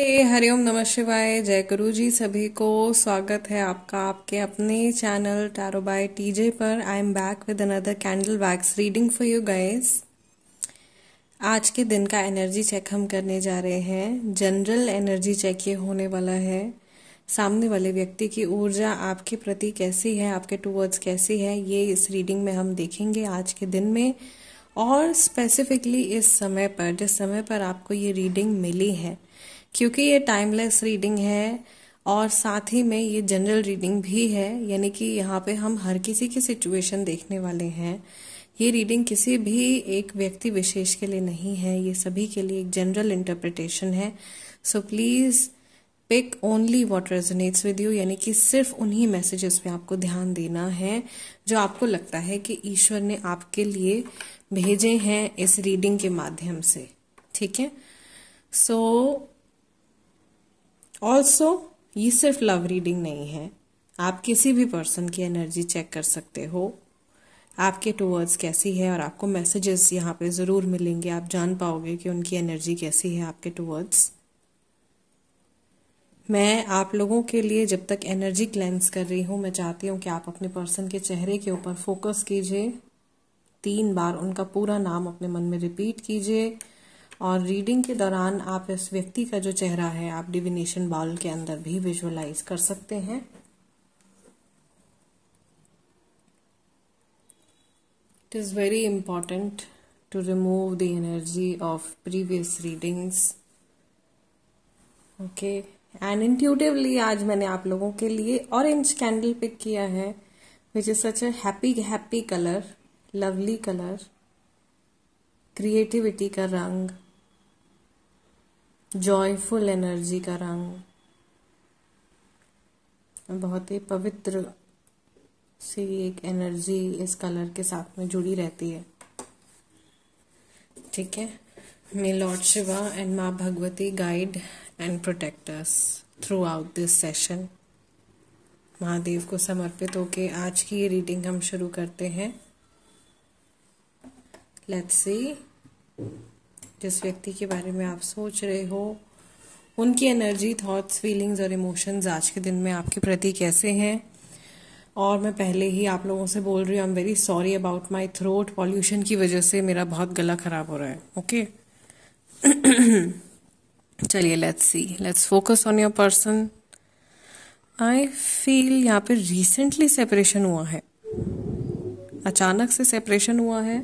हरिओम नमः शिवाय जय गुरु जी सभी को स्वागत है आपका आपके अपने चैनल टैरो बाय टीजे पर I am back with another candle wax reading for you guys आज के दिन का एनर्जी चेक हम करने जा रहे हैं जनरल एनर्जी चेक ये होने वाला है सामने वाले व्यक्ति की ऊर्जा आपके प्रति कैसी है आपके टूवर्ड्स कैसी है ये इस रीडिंग में हम देखेंगे आज के दिन में और स्पेसिफिकली इस समय पर जिस समय पर आपको ये रीडिंग मिली है क्योंकि ये टाइमलेस रीडिंग है और साथ ही में ये जनरल रीडिंग भी है यानी कि यहाँ पे हम हर किसी की सिचुएशन देखने वाले हैं ये रीडिंग किसी भी एक व्यक्ति विशेष के लिए नहीं है ये सभी के लिए एक जनरल इंटरप्रिटेशन है so please pick only what resonates with you यानी कि सिर्फ उन्हीं मैसेजेस पे आपको ध्यान देना है जो आपको लगता है कि ईश्वर ने आपके लिए भेजे हैं इस रीडिंग के माध्यम से ठीक है सो so, ऑल्सो ये सिर्फ लव रीडिंग नहीं है आप किसी भी पर्सन की एनर्जी चेक कर सकते हो आपके टूवर्ड्स कैसी है और आपको मैसेजेस यहाँ पे ज़रूर मिलेंगे आप जान पाओगे कि उनकी एनर्जी कैसी है आपके टूवर्ड्स मैं आप लोगों के लिए जब तक एनर्जी क्लेंस कर रही हूँ मैं चाहती हूँ कि आप अपने पर्सन के चेहरे के ऊपर फोकस कीजिए तीन बार उनका पूरा नाम अपने मन में रिपीट कीजिए और रीडिंग के दौरान आप इस व्यक्ति का जो चेहरा है आप डिविनेशन बाउल के अंदर भी विजुअलाइज कर सकते हैं it is very important to remove the energy of previous readings okay and intuitively आज मैंने आप लोगों के लिए ऑरेंज कैंडल पिक किया है which is such a happy happy colour lovely colour creativity का रंग जॉयफुल एनर्जी का रंग बहुत ही पवित्र सी एक एनर्जी इस कलर के साथ में जुड़ी रहती है ठीक है मे लॉर्ड शिवा एंड माँ Bhagwati guide and protectors throughout this session Mahadev को समर्पित होके आज की ये रीडिंग हम शुरू करते हैं लेट्स सी जिस व्यक्ति के बारे में आप सोच रहे हो उनकी एनर्जी थॉट्स फीलिंग्स और इमोशंस आज के दिन में आपके प्रति कैसे हैं और मैं पहले ही आप लोगों से बोल रही हूँ I am very sorry about my throat pollution की वजह से मेरा बहुत गला ख़राब हो रहा है ओके चलिए let's see let's focus on your person I feel यहाँ पे रिसेंटली सेपरेशन हुआ है अचानक से सेपरेशन हुआ है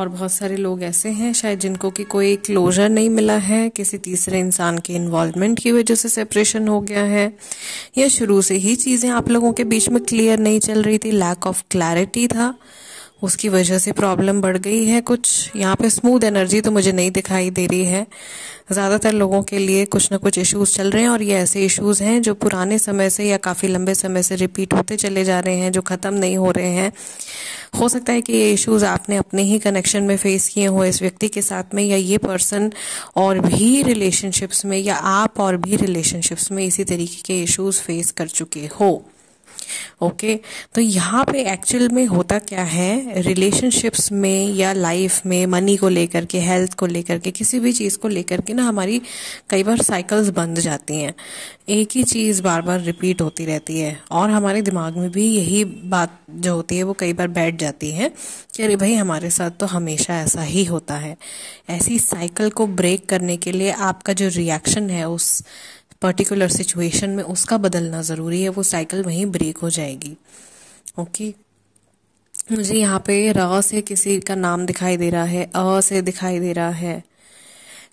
और बहुत सारे लोग ऐसे हैं शायद जिनको कि कोई क्लोजर नहीं मिला है किसी तीसरे इंसान के इन्वॉल्वमेंट की वजह से सेपरेशन हो गया है या शुरू से ही चीज़ें आप लोगों के बीच में क्लियर नहीं चल रही थी लैक ऑफ क्लैरिटी था उसकी वजह से प्रॉब्लम बढ़ गई है कुछ यहाँ पे स्मूथ एनर्जी तो मुझे नहीं दिखाई दे रही है ज़्यादातर लोगों के लिए कुछ ना कुछ इश्यूज चल रहे हैं और ये ऐसे इश्यूज हैं जो पुराने समय से या काफ़ी लंबे समय से रिपीट होते चले जा रहे हैं जो ख़त्म नहीं हो रहे हैं हो सकता है कि ये इश्यूज आपने अपने ही कनेक्शन में फेस किए हों इस व्यक्ति के साथ में या ये पर्सन और भी रिलेशनशिप्स में या आप और भी रिलेशनशिप्स में इसी तरीके के इश्यूज फेस कर चुके हो ओके तो यहाँ पे एक्चुअल में होता क्या है रिलेशनशिप्स में या लाइफ में मनी को लेकर के हेल्थ को लेकर के किसी भी चीज़ को लेकर के ना हमारी कई बार साइकिल्स बंद जाती हैं एक ही चीज़ बार बार रिपीट होती रहती है और हमारे दिमाग में भी यही बात जो होती है वो कई बार बैठ जाती है कि अरे भाई हमारे साथ तो हमेशा ऐसा ही होता है ऐसी साइकिल को ब्रेक करने के लिए आपका जो रिएक्शन है उस पर्टिकुलर सिचुएशन में उसका बदलना ज़रूरी है वो साइकिल वहीं ब्रेक हो जाएगी ओके मुझे यहाँ पे र से किसी का नाम दिखाई दे रहा है अ से दिखाई दे रहा है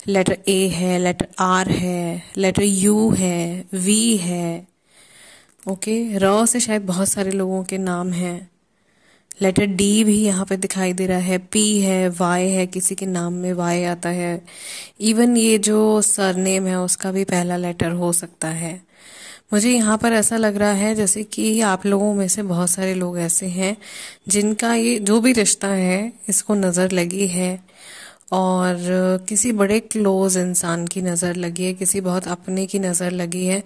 लेटर ए है लेटर आर है लेटर यू है वी है ओके र से शायद बहुत सारे लोगों के नाम हैं लेटर डी भी यहाँ पे दिखाई दे रहा है पी है वाई है किसी के नाम में वाई आता है इवन ये जो सरनेम है उसका भी पहला लेटर हो सकता है मुझे यहाँ पर ऐसा लग रहा है जैसे कि आप लोगों में से बहुत सारे लोग ऐसे हैं जिनका ये जो भी रिश्ता है इसको नज़र लगी है और किसी बड़े क्लोज इंसान की नज़र लगी है किसी बहुत अपने की नज़र लगी है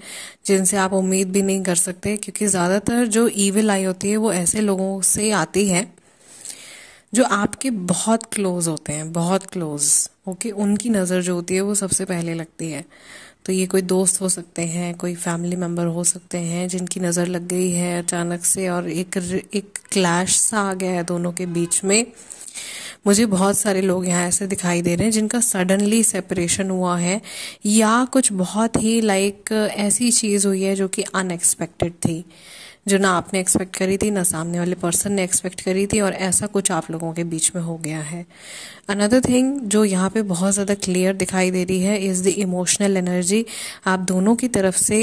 जिनसे आप उम्मीद भी नहीं कर सकते क्योंकि ज़्यादातर जो ईविल आई होती है वो ऐसे लोगों से आती है जो आपके बहुत क्लोज होते हैं बहुत क्लोज ओके उनकी नज़र जो होती है वो सबसे पहले लगती है तो ये कोई दोस्त हो सकते हैं कोई फैमिली मेम्बर हो सकते हैं जिनकी नज़र लग गई है अचानक से और एक एक क्लैश सा आ गया है दोनों के बीच में मुझे बहुत सारे लोग यहाँ ऐसे दिखाई दे रहे हैं जिनका सडनली सेपरेशन हुआ है या कुछ बहुत ही लाइक ऐसी चीज़ हुई है जो कि अनएक्सपेक्टेड थी जो ना आपने एक्सपेक्ट करी थी ना सामने वाले पर्सन ने एक्सपेक्ट करी थी और ऐसा कुछ आप लोगों के बीच में हो गया है अनदर थिंग जो यहाँ पे बहुत ज़्यादा क्लियर दिखाई दे रही है इज़ द इमोशनल एनर्जी आप दोनों की तरफ से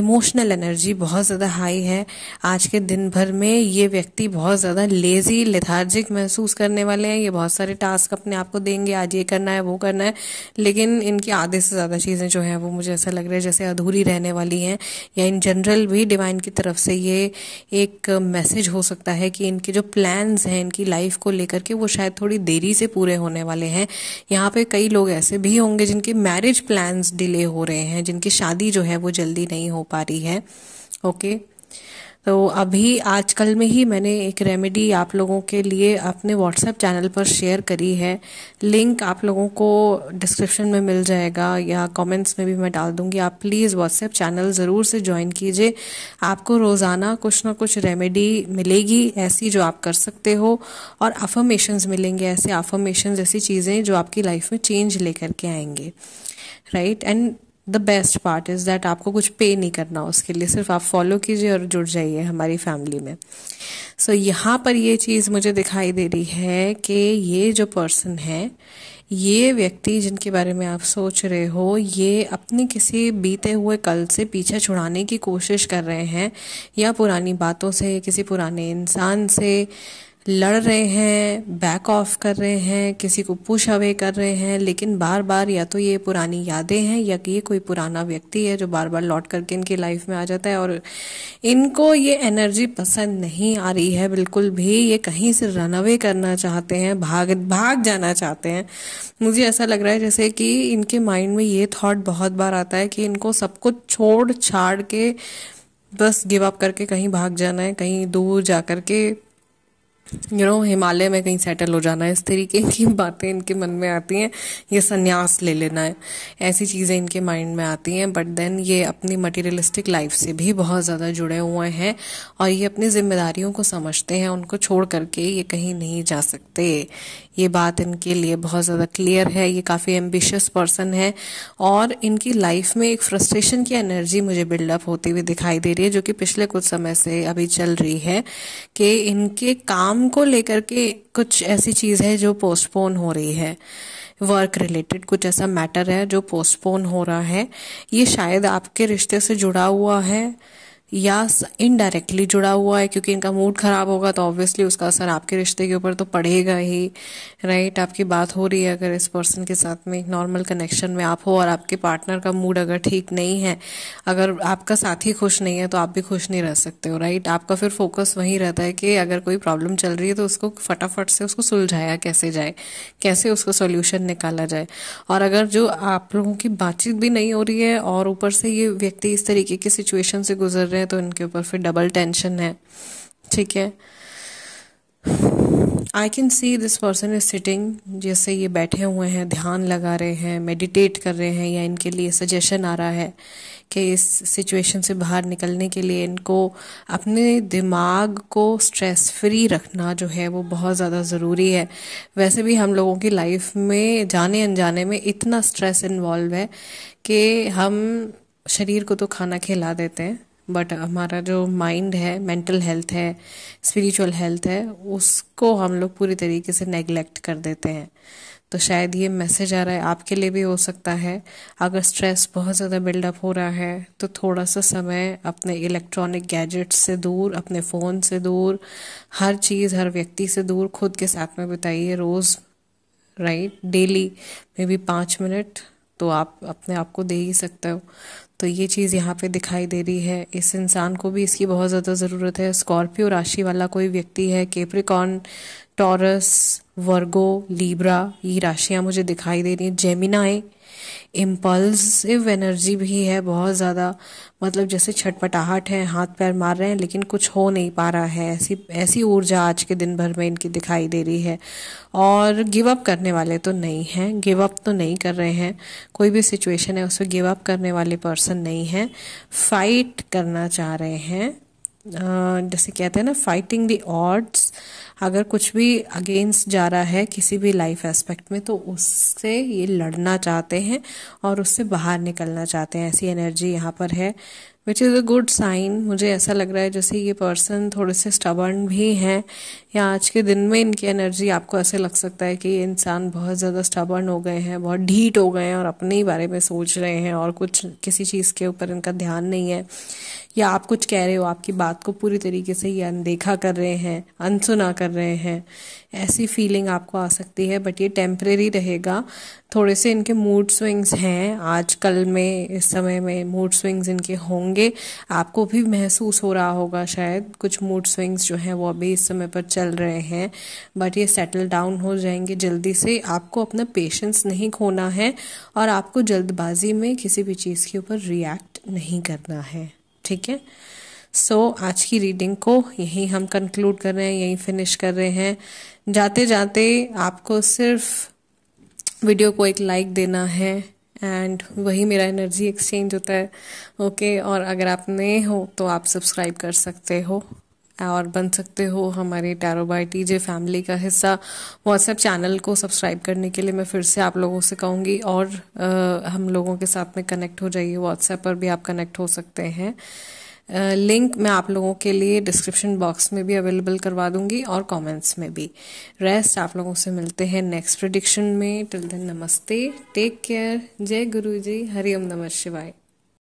इमोशनल एनर्जी बहुत ज़्यादा हाई है आज के दिन भर में ये व्यक्ति बहुत ज़्यादा लेज़ी लेथार्जिक महसूस करने वाले हैं ये बहुत सारे टास्क अपने आप को देंगे आज ये करना है वो करना है लेकिन इनकी आधे से ज़्यादा चीज़ें जो हैं वो मुझे ऐसा लग रहा है जैसे अधूरी रहने वाली हैं या इन जनरल भी डिवाइन की तरफ से ये एक मैसेज हो सकता है कि इनके जो प्लान्स हैं इनकी लाइफ को लेकर के वो शायद थोड़ी देरी से पूरे होने वाले हैं यहाँ पे कई लोग ऐसे भी होंगे जिनके मैरिज प्लान्स डिले हो रहे हैं जिनकी शादी जो है वो जल्दी नहीं हो पा रही है ओके okay? तो अभी आजकल में ही मैंने एक रेमेडी आप लोगों के लिए अपने व्हाट्सएप चैनल पर शेयर करी है लिंक आप लोगों को डिस्क्रिप्शन में मिल जाएगा या कमेंट्स में भी मैं डाल दूंगी आप प्लीज़ व्हाट्सएप चैनल ज़रूर से ज्वाइन कीजिए आपको रोज़ाना कुछ ना कुछ रेमेडी मिलेगी ऐसी जो आप कर सकते हो और अफर्मेशन मिलेंगे ऐसे अफर्मेशन ऐसी चीज़ें जो आपकी लाइफ में चेंज लेकर के आएंगे right and the best part is that आपको कुछ पे नहीं करना उसके लिए सिर्फ आप फॉलो कीजिए और जुड़ जाइए हमारी फैमिली में सो so, यहाँ पर ये चीज़ मुझे दिखाई दे रही है कि ये जो पर्सन है ये व्यक्ति जिनके बारे में आप सोच रहे हो ये अपने किसी बीते हुए कल से पीछे छुड़ाने की कोशिश कर रहे हैं या पुरानी बातों से किसी पुराने इंसान से लड़ रहे हैं बैक ऑफ कर रहे हैं किसी को पुश अवे कर रहे हैं लेकिन बार बार या तो ये पुरानी यादें हैं या कि ये कोई पुराना व्यक्ति है जो बार बार लौट करके इनकी लाइफ में आ जाता है और इनको ये एनर्जी पसंद नहीं आ रही है बिल्कुल भी ये कहीं से रन अवे करना चाहते हैं भाग भाग जाना चाहते हैं मुझे ऐसा लग रहा है जैसे कि इनके माइंड में ये थॉट बहुत बार आता है कि इनको सब कुछ छोड़ छाड़ के बस गिव अप करके कहीं भाग जाना है कहीं दूर जा करके you you know know, Himalaya में कहीं सेटल हो जाना है इस तरीके की बातें इनके मन में आती हैं ये संन्यास ले लेना है ऐसी चीज़ें इनके माइंड में आती हैं बट देन ये अपनी मटेरियलिस्टिक लाइफ से भी बहुत ज़्यादा जुड़े हुए हैं और ये अपनी जिम्मेदारियों को समझते हैं उनको छोड़ करके ये कहीं नहीं जा सकते ये बात इनके लिए बहुत ज़्यादा क्लियर है ये काफ़ी एम्बिशियस पर्सन है और इनकी लाइफ में एक फ्रस्ट्रेशन की एनर्जी मुझे बिल्डअप होती हुई दिखाई दे रही है जो कि पिछले कुछ समय से अभी चल रही है कि इनके काम को लेकर के कुछ ऐसी चीज़ है जो पोस्टपोन हो रही है वर्क रिलेटेड कुछ ऐसा मैटर है जो पोस्टपोन हो रहा है ये शायद आपके रिश्ते से जुड़ा हुआ है या इनडायरेक्टली जुड़ा हुआ है क्योंकि इनका मूड ख़राब होगा तो ऑब्वियसली उसका असर आपके रिश्ते के ऊपर तो पड़ेगा ही राइट आपकी बात हो रही है अगर इस पर्सन के साथ में एक नॉर्मल कनेक्शन में आप हो और आपके पार्टनर का मूड अगर ठीक नहीं है अगर आपका साथी खुश नहीं है तो आप भी खुश नहीं रह सकते हो राइट आपका फिर फोकस वहीं रहता है कि अगर कोई प्रॉब्लम चल रही है तो उसको फटाफट से उसको सुलझाया कैसे जाए कैसे उसका सोल्यूशन निकाला जाए और अगर जो आप लोगों की बातचीत भी नहीं हो रही है और ऊपर से ये व्यक्ति इस तरीके की सिचुएशन से गुजर रहे रहे हैं तो इनके ऊपर फिर डबल टेंशन है ठीक है I can see this person is sitting जैसे ये बैठे हुए हैं ध्यान लगा रहे हैं मेडिटेट कर रहे हैं या इनके लिए सजेशन आ रहा है कि इस सिचुएशन से बाहर निकलने के लिए इनको अपने दिमाग को स्ट्रेस फ्री रखना जो है वो बहुत ज़्यादा ज़रूरी है वैसे भी हम लोगों की लाइफ में जाने अनजाने में इतना स्ट्रेस इन्वॉल्व है कि हम शरीर को तो खाना खिला देते हैं बट हमारा जो माइंड है मेंटल हेल्थ है स्पिरिचुअल हेल्थ है उसको हम लोग पूरी तरीके से नेगलेक्ट कर देते हैं तो शायद ये मैसेज आ रहा है आपके लिए भी हो सकता है अगर स्ट्रेस बहुत ज़्यादा बिल्डअप हो रहा है तो थोड़ा सा समय अपने इलेक्ट्रॉनिक गैजेट्स से दूर अपने फ़ोन से दूर हर चीज़ हर व्यक्ति से दूर खुद के साथ में बिताइए रोज़ राइट डेली मे बी पाँच मिनट तो आप अपने आप को दे ही सकते हो तो ये चीज़ यहाँ पे दिखाई दे रही है इस इंसान को भी इसकी बहुत ज़्यादा ज़रूरत है स्कॉर्पियो राशि वाला कोई व्यक्ति है केप्रिकॉन टॉरस वर्गो लीब्रा ये राशियाँ मुझे दिखाई दे रही हैं जेमिनाई इम्पल्सिव एनर्जी भी है बहुत ज़्यादा मतलब जैसे छटपटाहट है हाथ पैर मार रहे हैं लेकिन कुछ हो नहीं पा रहा है ऐसी ऐसी ऊर्जा आज के दिन भर में इनकी दिखाई दे रही है और गिव अप करने वाले तो नहीं हैं गिव अप तो नहीं कर रहे हैं कोई भी सिचुएशन है उसमें गिव अप करने वाले पर्सन नहीं है फाइट करना चाह रहे हैं जैसे कहते हैं ना फाइटिंग दी ऑड्स अगर कुछ भी अगेंस्ट जा रहा है किसी भी लाइफ एस्पेक्ट में तो उससे ये लड़ना चाहते हैं और उससे बाहर निकलना चाहते हैं ऐसी एनर्जी यहाँ पर है which is a good sign मुझे ऐसा लग रहा है जैसे ये पर्सन थोड़े से स्टबर्न भी हैं या आज के दिन में इनकी एनर्जी आपको ऐसे लग सकता है कि ये इंसान बहुत ज़्यादा स्टबर्न हो गए हैं बहुत ढीट हो गए हैं और अपने ही बारे में सोच रहे हैं और कुछ किसी चीज़ के ऊपर इनका ध्यान नहीं है या आप कुछ कह रहे हो आपकी बात को पूरी तरीके से ये अनदेखा कर रहे हैं अनसुना कर रहे हैं ऐसी फीलिंग आपको आ सकती है बट ये टेम्परेरी रहेगा थोड़े से इनके मूड स्विंग्स हैं आज कल में इस समय में मूड स्विंग्स इनके होंगे होंगे आपको भी महसूस हो रहा होगा शायद कुछ मूड स्विंग्स जो हैं वो अभी इस समय पर चल रहे हैं बट ये सेटल डाउन हो जाएंगे जल्दी से आपको अपना पेशेंस नहीं खोना है और आपको जल्दबाजी में किसी भी चीज़ के ऊपर रिएक्ट नहीं करना है ठीक है सो so, आज की रीडिंग को यहीं हम कंक्लूड कर रहे हैं यहीं फिनिश कर रहे हैं जाते जाते आपको सिर्फ वीडियो को एक लाइक देना है एंड वही मेरा एनर्जी एक्सचेंज होता है ओके okay, और अगर आप नए हो तो आप सब्सक्राइब कर सकते हो और बन सकते हो हमारे टैरोबाई जे फैमिली का हिस्सा व्हाट्सएप चैनल को सब्सक्राइब करने के लिए मैं फिर से आप लोगों से कहूँगी और आ, हम लोगों के साथ में कनेक्ट हो जाइए व्हाट्सएप पर भी आप कनेक्ट हो सकते हैं लिंक मैं आप लोगों के लिए डिस्क्रिप्शन बॉक्स में भी अवेलेबल करवा दूंगी और कमेंट्स में भी रेस्ट आप लोगों से मिलते हैं नेक्स्ट प्रडिक्शन में टिल देन नमस्ते टेक केयर जय गुरु जी हरिओम नमः शिवाय